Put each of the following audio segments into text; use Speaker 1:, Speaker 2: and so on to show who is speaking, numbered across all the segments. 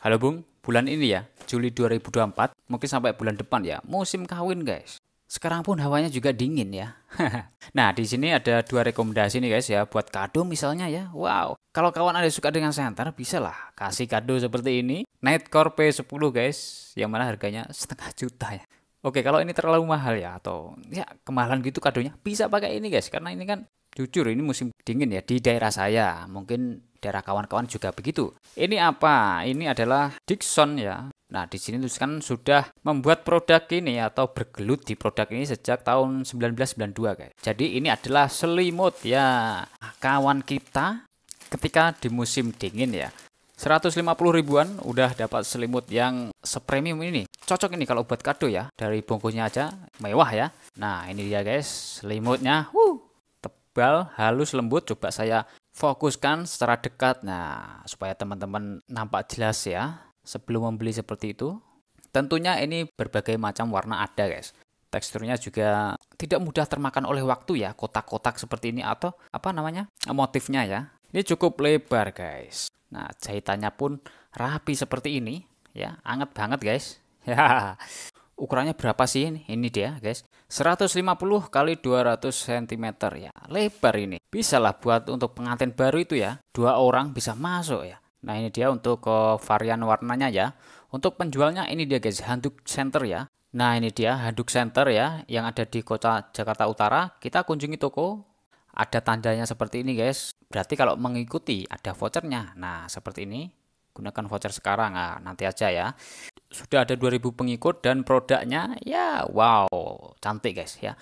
Speaker 1: Halo Bung, bulan ini ya, Juli 2024, mungkin sampai bulan depan ya, musim kawin guys. Sekarang pun hawanya juga dingin ya. nah, di sini ada dua rekomendasi nih guys ya buat kado misalnya ya. Wow. Kalau kawan ada suka dengan senter, bisa lah kasih kado seperti ini. Nightcore P10 guys, yang mana harganya setengah juta ya. Oke, kalau ini terlalu mahal ya atau ya kemahalan gitu kadonya, bisa pakai ini guys karena ini kan jujur ini musim dingin ya di daerah saya mungkin daerah kawan-kawan juga begitu ini apa ini adalah Dixon ya nah di sini tuliskan sudah membuat produk ini atau bergelut di produk ini sejak tahun 1992 guys jadi ini adalah selimut ya nah, kawan kita ketika di musim dingin ya 150 ribuan udah dapat selimut yang sepremium ini. Cocok ini kalau buat kado ya. Dari bungkusnya aja mewah ya. Nah, ini dia guys, selimutnya. Wuh tebal, halus, lembut. Coba saya fokuskan secara dekat. Nah, supaya teman-teman nampak jelas ya sebelum membeli seperti itu. Tentunya ini berbagai macam warna ada, guys. Teksturnya juga tidak mudah termakan oleh waktu ya, kotak-kotak seperti ini atau apa namanya? motifnya ya. Ini cukup lebar, guys. Nah, jahitannya pun rapi seperti ini ya, anget banget, guys. ukurannya berapa sih ini? Ini dia, guys. 150 kali 200 cm ya. Lebar ini. Bisa lah buat untuk pengantin baru itu ya. Dua orang bisa masuk ya. Nah, ini dia untuk ke eh, varian warnanya ya. Untuk penjualnya ini dia guys, handuk center ya. Nah, ini dia handuk center ya yang ada di Kota Jakarta Utara. Kita kunjungi toko. Ada tandanya seperti ini, guys. Berarti kalau mengikuti ada vouchernya. Nah, seperti ini gunakan voucher sekarang nah, nanti aja ya sudah ada 2000 pengikut dan produknya ya wow cantik guys ya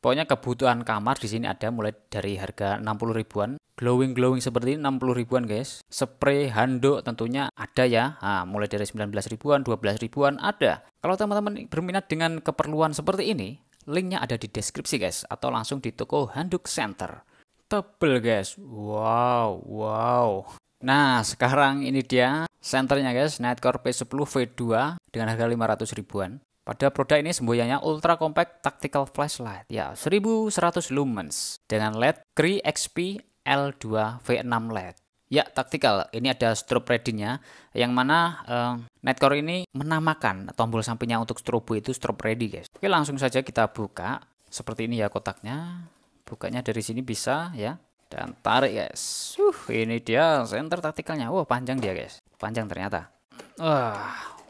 Speaker 1: Pokoknya kebutuhan kamar di sini ada mulai dari harga 60 ribuan, glowing glowing seperti ini 60 ribuan guys. Spray handuk tentunya ada ya. Nah, mulai dari 19 ribuan, 12 ribuan ada. Kalau teman-teman berminat dengan keperluan seperti ini, linknya ada di deskripsi guys atau langsung di toko Handuk Center. Tebel guys. Wow, wow. Nah, sekarang ini dia Senternya guys, Nightcore P10 V2 dengan harga 500 ribuan. Pada produk ini semboyannya Ultra Compact Tactical Flashlight, ya 1100 lumens dengan LED Cree XP L2 V6 LED. Ya, tactical. Ini ada strobe ready-nya yang mana eh, Netcore ini menamakan tombol sampingnya untuk strobo itu strobe ready, guys. Oke, langsung saja kita buka. Seperti ini ya kotaknya. Bukanya dari sini bisa ya. Dan tarik, guys. Uh, ini dia center taktikalnya. Wah, wow, panjang dia, guys panjang ternyata. Wah,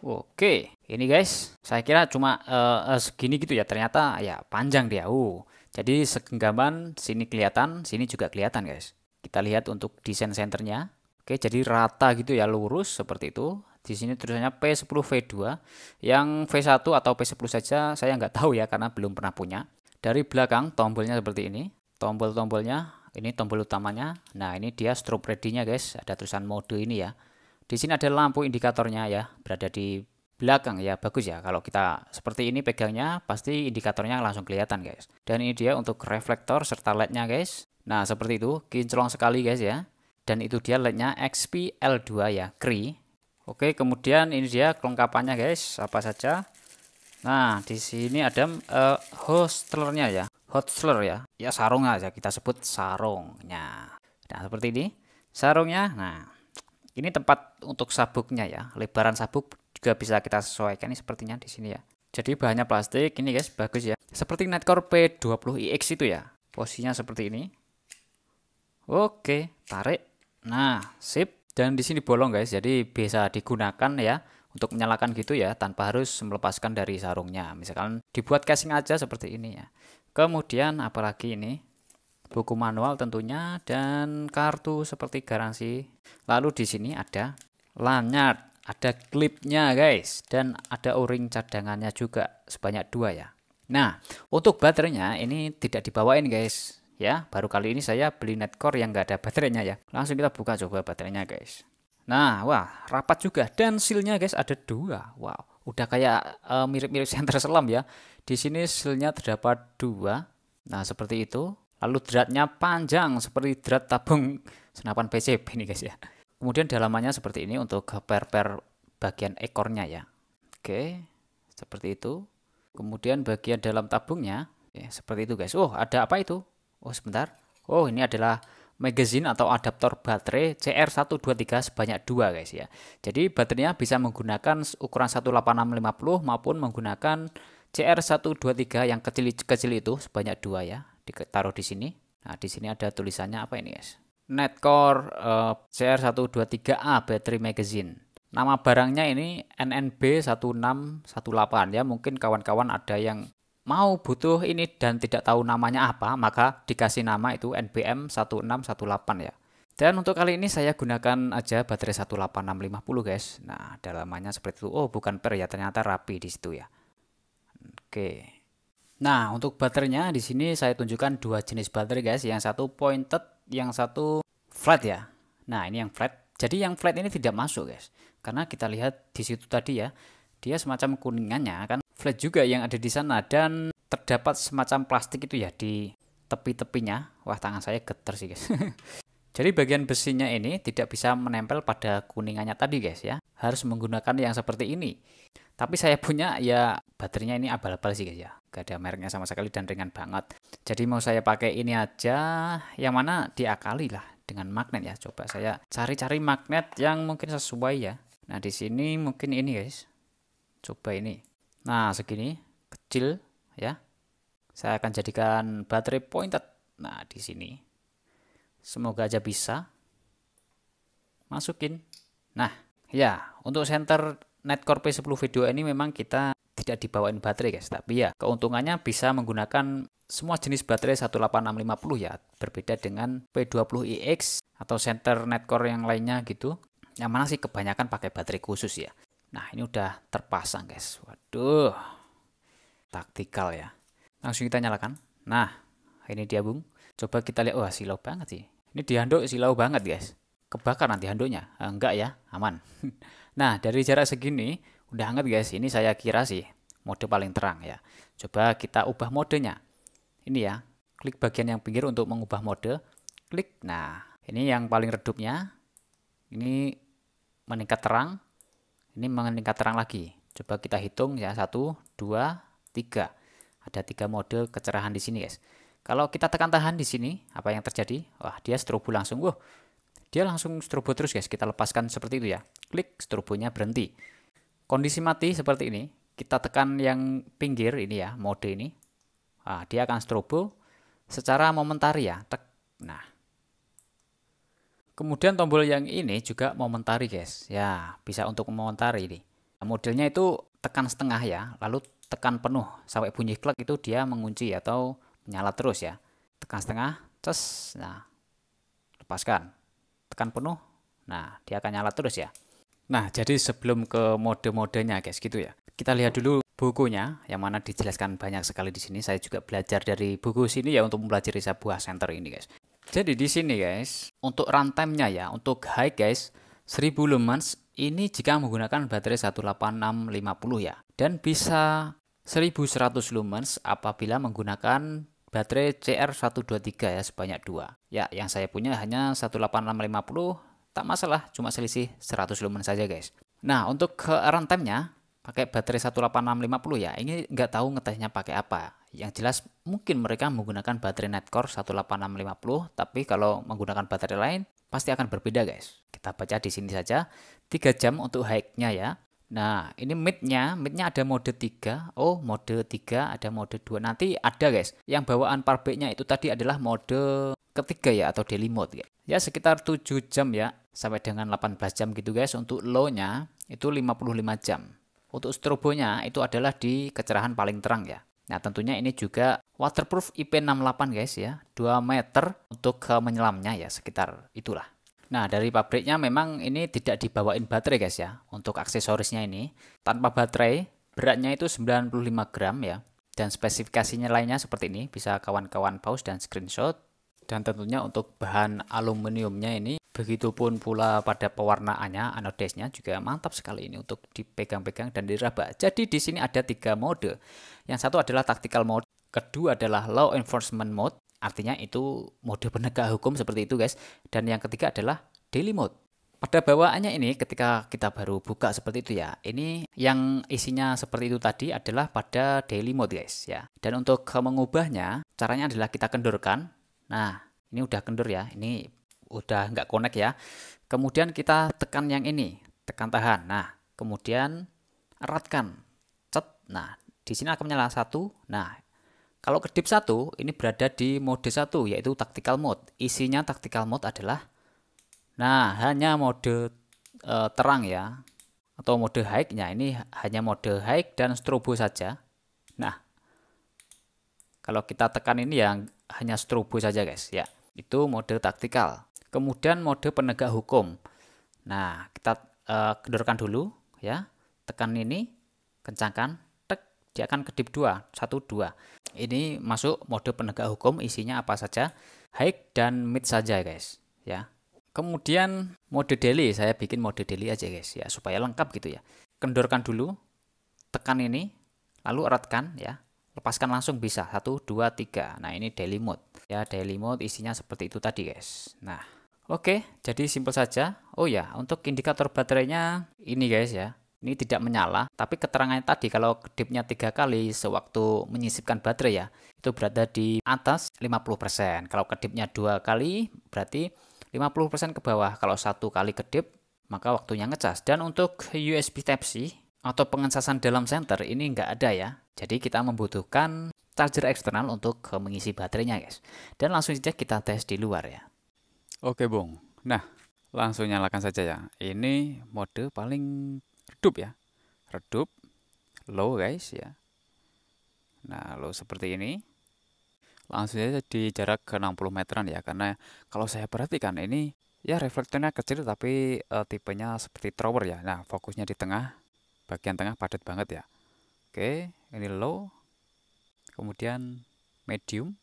Speaker 1: uh, oke. Okay. Ini guys, saya kira cuma uh, segini gitu ya. Ternyata ya panjang dia. Uh. Jadi segenggaman sini kelihatan, sini juga kelihatan guys. Kita lihat untuk desain senternya. Oke, jadi rata gitu ya, lurus seperti itu. Di sini tulisannya P10 V2. Yang V1 atau P10 saja saya nggak tahu ya karena belum pernah punya. Dari belakang tombolnya seperti ini. Tombol-tombolnya, ini tombol utamanya. Nah, ini dia strobe ready-nya guys. Ada tulisan mode ini ya. Di sini ada lampu indikatornya ya, berada di belakang ya, bagus ya. Kalau kita seperti ini pegangnya, pasti indikatornya langsung kelihatan guys. Dan ini dia untuk reflektor serta LED-nya guys. Nah seperti itu, kinclong sekali guys ya. Dan itu dia LED-nya XP 2 ya, Cree. Oke, kemudian ini dia kelengkapannya guys, apa saja. Nah, di sini ada uh, hostlernya ya, hostler ya, ya sarung aja kita sebut sarungnya. Nah, seperti ini sarungnya. Nah, ini tempat untuk sabuknya ya. Lebaran sabuk juga bisa kita sesuaikan ini sepertinya di sini ya. Jadi bahannya plastik ini guys bagus ya. Seperti netcore P20iX itu ya. Posisinya seperti ini. Oke, tarik. Nah, sip. Dan di sini bolong guys, jadi bisa digunakan ya untuk menyalakan gitu ya tanpa harus melepaskan dari sarungnya. Misalkan dibuat casing aja seperti ini ya. Kemudian apalagi ini? buku manual tentunya dan kartu seperti garansi. Lalu di sini ada lanyard, ada klipnya guys dan ada o-ring cadangannya juga sebanyak dua ya. Nah, untuk baterainya ini tidak dibawain guys. Ya, baru kali ini saya beli netcore yang enggak ada baterainya ya. Langsung kita buka coba baterainya guys. Nah, wah, rapat juga dan sealnya guys ada dua. Wow, udah kayak eh, mirip-mirip uh, center selam ya. Di sini sealnya terdapat dua. Nah, seperti itu. Lalu dratnya panjang seperti drat tabung senapan PCB ini guys ya. Kemudian dalamannya seperti ini untuk per-per bagian ekornya ya. Oke, seperti itu. Kemudian bagian dalam tabungnya ya, seperti itu guys. Oh, ada apa itu? Oh, sebentar. Oh, ini adalah magazine atau adaptor baterai CR123 sebanyak dua guys ya. Jadi baterainya bisa menggunakan ukuran 18650 maupun menggunakan CR123 yang kecil-kecil itu sebanyak dua ya ditaruh di sini. Nah, di sini ada tulisannya apa ini, guys? Netcore uh, eh, CR123A Battery Magazine. Nama barangnya ini NNB1618 ya. Mungkin kawan-kawan ada yang mau butuh ini dan tidak tahu namanya apa, maka dikasih nama itu NBM1618 ya. Dan untuk kali ini saya gunakan aja baterai 18650 guys. Nah, dalamannya seperti itu. Oh, bukan per ya, ternyata rapi di situ ya. Oke. Nah, untuk baternya di sini saya tunjukkan dua jenis baterai guys, yang satu pointed, yang satu flat ya. Nah, ini yang flat. Jadi yang flat ini tidak masuk guys. Karena kita lihat di situ tadi ya, dia semacam kuningannya kan flat juga yang ada di sana dan terdapat semacam plastik itu ya di tepi-tepinya. Wah, tangan saya geter sih guys. Jadi bagian besinya ini tidak bisa menempel pada kuningannya tadi guys ya. Harus menggunakan yang seperti ini. Tapi saya punya ya baterainya ini abal-abal sih guys ya. Gak ada mereknya sama sekali dan ringan banget. Jadi mau saya pakai ini aja yang mana diakali lah dengan magnet ya. Coba saya cari-cari magnet yang mungkin sesuai ya. Nah di sini mungkin ini guys. Coba ini. Nah segini kecil ya. Saya akan jadikan baterai pointed. Nah di sini Semoga aja bisa. Masukin. Nah, ya, untuk center Netcore P10 video ini memang kita tidak dibawain baterai guys, tapi ya keuntungannya bisa menggunakan semua jenis baterai 18650 ya, berbeda dengan P20iX atau center Netcore yang lainnya gitu. Yang mana sih kebanyakan pakai baterai khusus ya. Nah, ini udah terpasang guys. Waduh. Taktikal ya. Langsung kita nyalakan. Nah, ini dia Bung. Coba kita lihat, wah silau banget sih. Ini di handuk silau banget guys. Kebakar nanti handuknya. Eh, enggak ya, aman. nah, dari jarak segini, udah hangat guys. Ini saya kira sih, mode paling terang ya. Coba kita ubah modenya. Ini ya, klik bagian yang pinggir untuk mengubah mode. Klik, nah ini yang paling redupnya. Ini meningkat terang. Ini meningkat terang lagi. Coba kita hitung ya, satu, dua, tiga. Ada tiga mode kecerahan di sini guys. Kalau kita tekan tahan di sini, apa yang terjadi? Wah, dia strobo langsung. Wah, dia langsung strobo terus guys. Kita lepaskan seperti itu ya. Klik, strobonya berhenti. Kondisi mati seperti ini. Kita tekan yang pinggir ini ya, mode ini. Nah, dia akan strobo secara momentari ya. Nah. Kemudian tombol yang ini juga momentari guys. Ya, bisa untuk momentari ini. modelnya itu tekan setengah ya, lalu tekan penuh sampai bunyi klik itu dia mengunci atau nyala terus ya. Tekan setengah, ces, nah lepaskan. Tekan penuh, nah dia akan nyala terus ya. Nah jadi sebelum ke mode-modenya guys gitu ya. Kita lihat dulu bukunya yang mana dijelaskan banyak sekali di sini. Saya juga belajar dari buku sini ya untuk mempelajari sebuah center ini guys. Jadi di sini guys, untuk nya ya, untuk high guys, 1000 lumens ini jika menggunakan baterai 18650 ya dan bisa 1100 lumens apabila menggunakan baterai CR123 ya sebanyak dua. Ya, yang saya punya hanya 18650, tak masalah, cuma selisih 100 lumen saja guys. Nah, untuk ke runtime-nya, pakai baterai 18650 ya, ini nggak tahu ngetesnya pakai apa. Yang jelas mungkin mereka menggunakan baterai Netcore 18650, tapi kalau menggunakan baterai lain, pasti akan berbeda guys. Kita baca di sini saja, 3 jam untuk hike nya ya, Nah, ini mid-nya, mid-nya ada mode 3. Oh, mode 3 ada mode 2. Nanti ada, guys. Yang bawaan par itu tadi adalah mode ketiga ya atau daily mode ya. Ya sekitar 7 jam ya sampai dengan 18 jam gitu guys untuk low-nya itu 55 jam. Untuk strobonya itu adalah di kecerahan paling terang ya. Nah, tentunya ini juga waterproof IP68 guys ya. 2 meter untuk menyelamnya ya sekitar itulah. Nah, dari pabriknya memang ini tidak dibawain baterai guys ya, untuk aksesorisnya ini. Tanpa baterai, beratnya itu 95 gram ya. Dan spesifikasinya lainnya seperti ini, bisa kawan-kawan pause dan screenshot. Dan tentunya untuk bahan aluminiumnya ini, begitupun pula pada pewarnaannya, anodesnya juga mantap sekali ini untuk dipegang-pegang dan diraba. Jadi di sini ada tiga mode. Yang satu adalah tactical mode, kedua adalah law enforcement mode, Artinya itu mode penegak hukum seperti itu guys. Dan yang ketiga adalah daily mode. Pada bawaannya ini ketika kita baru buka seperti itu ya. Ini yang isinya seperti itu tadi adalah pada daily mode guys ya. Dan untuk mengubahnya caranya adalah kita kendurkan. Nah ini udah kendur ya. Ini udah nggak connect ya. Kemudian kita tekan yang ini. Tekan tahan. Nah kemudian eratkan. Cet. Nah di sini akan menyala satu. Nah kalau kedip 1 ini berada di mode 1 yaitu tactical mode. Isinya tactical mode adalah nah hanya mode e, terang ya atau mode high-nya nah, ini hanya mode high dan strobo saja. Nah, kalau kita tekan ini yang hanya strobo saja guys ya. Itu mode taktikal. Kemudian mode penegak hukum. Nah, kita e, kendorkan dulu ya. Tekan ini, kencangkan dia akan kedip 2, 1, 2. Ini masuk mode penegak hukum isinya apa saja, high dan mid saja guys. ya. Kemudian mode daily, saya bikin mode daily aja guys ya, supaya lengkap gitu ya. Kendorkan dulu, tekan ini, lalu eratkan ya. Lepaskan langsung bisa, 1, 2, 3. Nah ini daily mode. Ya daily mode isinya seperti itu tadi guys. Nah Oke, jadi simpel saja. Oh ya, untuk indikator baterainya ini guys ya ini tidak menyala, tapi keterangannya tadi kalau kedipnya tiga kali sewaktu menyisipkan baterai ya, itu berada di atas 50%. Kalau kedipnya dua kali, berarti 50% ke bawah. Kalau satu kali kedip, maka waktunya ngecas. Dan untuk USB Type-C atau pengencasan dalam senter ini nggak ada ya. Jadi kita membutuhkan charger eksternal untuk eh, mengisi baterainya guys. Dan langsung saja kita tes di luar ya. Oke Bung, nah langsung nyalakan saja ya. Ini mode paling redup ya redup low guys ya nah low seperti ini langsung saja di jarak ke 60 meteran ya karena kalau saya perhatikan ini ya reflektornya kecil tapi e, tipenya seperti thrower ya nah fokusnya di tengah bagian tengah padat banget ya oke ini low kemudian medium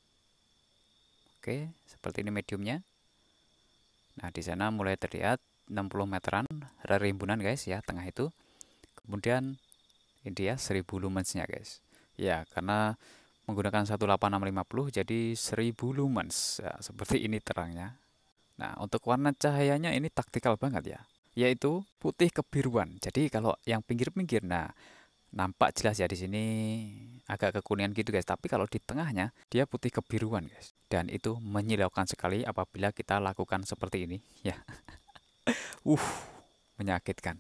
Speaker 1: oke seperti ini mediumnya nah di sana mulai terlihat 60 meteran ada rimbunan guys ya tengah itu kemudian ini dia 1000 lumensnya guys ya karena menggunakan 18650 jadi 1000 lumens ya, seperti ini terangnya nah untuk warna cahayanya ini taktikal banget ya yaitu putih kebiruan jadi kalau yang pinggir-pinggir nah nampak jelas ya di sini agak kekuningan gitu guys tapi kalau di tengahnya dia putih kebiruan guys dan itu menyilaukan sekali apabila kita lakukan seperti ini ya uh menyakitkan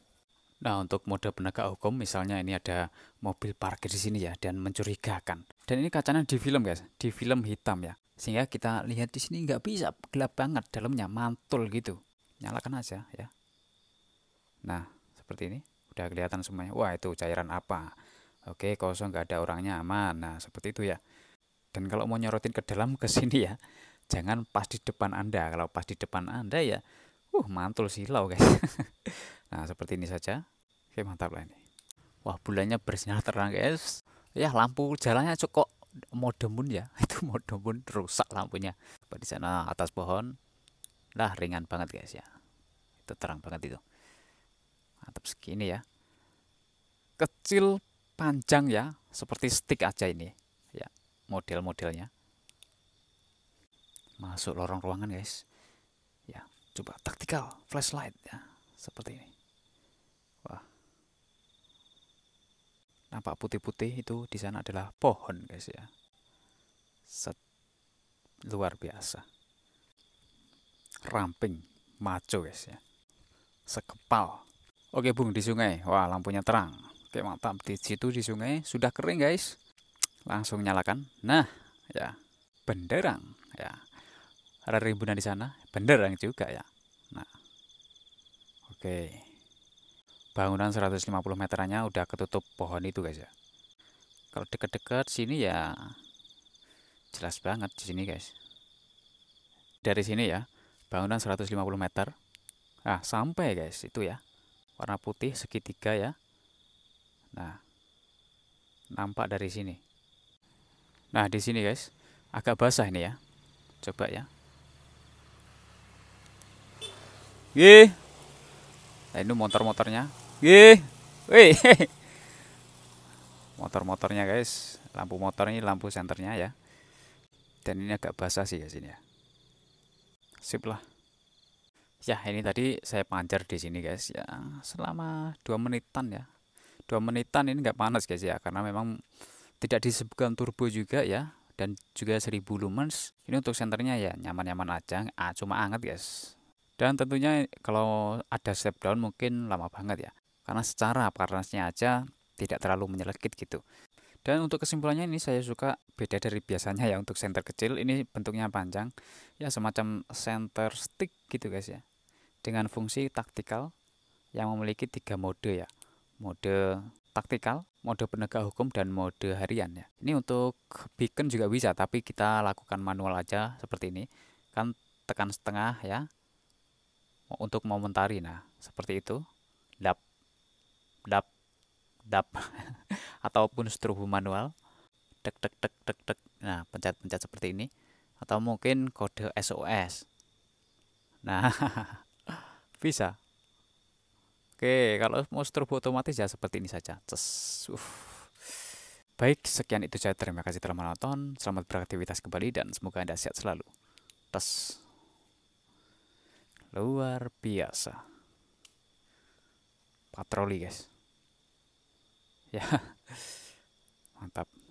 Speaker 1: Nah, untuk mode penegak hukum misalnya ini ada mobil parkir di sini ya dan mencurigakan. Dan ini kacanya di film guys, di film hitam ya. Sehingga kita lihat di sini nggak bisa gelap banget dalamnya mantul gitu. Nyalakan aja ya. Nah, seperti ini. Udah kelihatan semuanya. Wah, itu cairan apa? Oke, kosong nggak ada orangnya aman. Nah, seperti itu ya. Dan kalau mau nyorotin ke dalam ke sini ya, jangan pas di depan Anda. Kalau pas di depan Anda ya Uh, mantul silau guys. nah, seperti ini saja. Oke, mantap lah ini. Wah, bulannya bersinar terang guys. Ya, lampu jalannya cukup mode moon ya. Itu mode moon rusak lampunya. Di sana atas pohon. Lah, ringan banget guys ya. Itu terang banget itu. Mantap segini ya. Kecil panjang ya, seperti stick aja ini. Ya, model-modelnya masuk lorong ruangan guys ya coba taktikal flashlight ya seperti ini wah nampak putih-putih itu di sana adalah pohon guys ya Set, luar biasa ramping maco guys ya sekepal oke bung di sungai wah lampunya terang oke mantap di situ di sungai sudah kering guys langsung nyalakan nah ya benderang ya ada rimbunan di sana Bener yang juga ya. Nah. Oke. Bangunan 150 meterannya udah ketutup pohon itu guys ya. Kalau deket-deket sini ya jelas banget di sini guys. Dari sini ya, bangunan 150 meter. Ah, sampai guys itu ya. Warna putih segitiga ya. Nah. Nampak dari sini. Nah, di sini guys, agak basah ini ya. Coba ya. Gih. Nah, ini motor-motornya. Gih. Wih. Motor-motornya, guys. Lampu motor ini lampu senternya ya. Dan ini agak basah sih ya sini ya. Sip lah. Ya, ini tadi saya pancar di sini, guys. Ya, selama 2 menitan ya. 2 menitan ini nggak panas, guys ya, karena memang tidak disebutkan turbo juga ya dan juga 1000 lumens. Ini untuk senternya ya nyaman-nyaman aja, ah, cuma anget, guys. Dan tentunya kalau ada step down mungkin lama banget ya. Karena secara parnasnya aja tidak terlalu menyelekit gitu. Dan untuk kesimpulannya ini saya suka beda dari biasanya ya untuk center kecil ini bentuknya panjang ya semacam center stick gitu guys ya. Dengan fungsi taktikal yang memiliki tiga mode ya. Mode taktikal, mode penegak hukum dan mode harian ya. Ini untuk beacon juga bisa tapi kita lakukan manual aja seperti ini. Kan tekan setengah ya untuk momentari nah seperti itu dap dap dap ataupun strobo manual tek tek tek tek tek nah pencet-pencet seperti ini atau mungkin kode SOS nah bisa oke kalau mau strobo otomatis ya seperti ini saja Cess, uh. baik sekian itu saya terima kasih telah menonton selamat beraktivitas kembali dan semoga anda sehat selalu tes Luar biasa. Patroli, guys. Ya. Mantap.